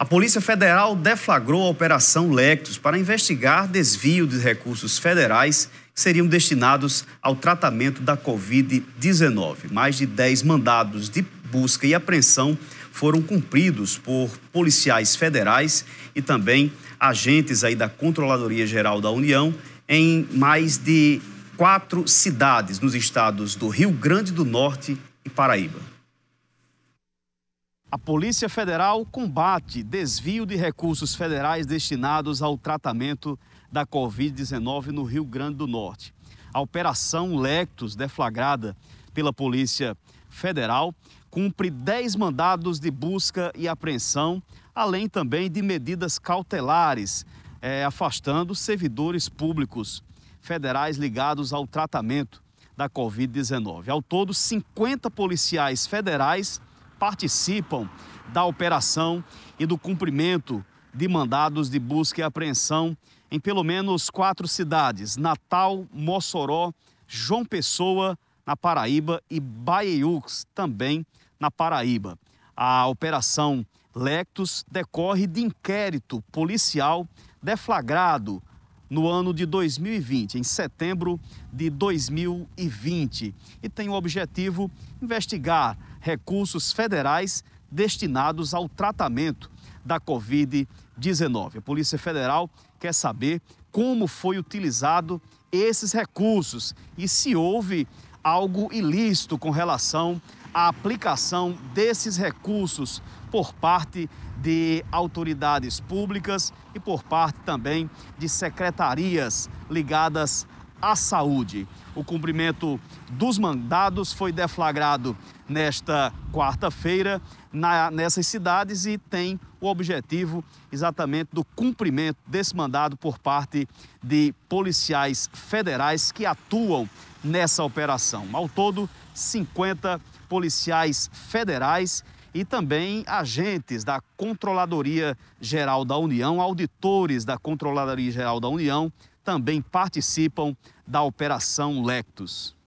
A Polícia Federal deflagrou a Operação Lectus para investigar desvio de recursos federais que seriam destinados ao tratamento da Covid-19. Mais de 10 mandados de busca e apreensão foram cumpridos por policiais federais e também agentes aí da Controladoria Geral da União em mais de quatro cidades nos estados do Rio Grande do Norte e Paraíba. A Polícia Federal combate desvio de recursos federais destinados ao tratamento da Covid-19 no Rio Grande do Norte. A Operação Lectus, deflagrada pela Polícia Federal, cumpre 10 mandados de busca e apreensão, além também de medidas cautelares, é, afastando servidores públicos federais ligados ao tratamento da Covid-19. Ao todo, 50 policiais federais participam da operação e do cumprimento de mandados de busca e apreensão em pelo menos quatro cidades: Natal, Mossoró, João Pessoa, na Paraíba, e Baieux também na Paraíba. A operação Lectus decorre de inquérito policial deflagrado no ano de 2020, em setembro de 2020, e tem o objetivo investigar recursos federais destinados ao tratamento da Covid-19. A Polícia Federal quer saber como foi utilizado esses recursos e se houve algo ilícito com relação a aplicação desses recursos por parte de autoridades públicas e por parte também de secretarias ligadas à saúde. O cumprimento dos mandados foi deflagrado nesta quarta-feira nessas cidades e tem o objetivo exatamente do cumprimento desse mandado por parte de policiais federais que atuam nessa operação. Ao todo, 50 policiais federais e também agentes da Controladoria Geral da União, auditores da Controladoria Geral da União, também participam da Operação Lectus.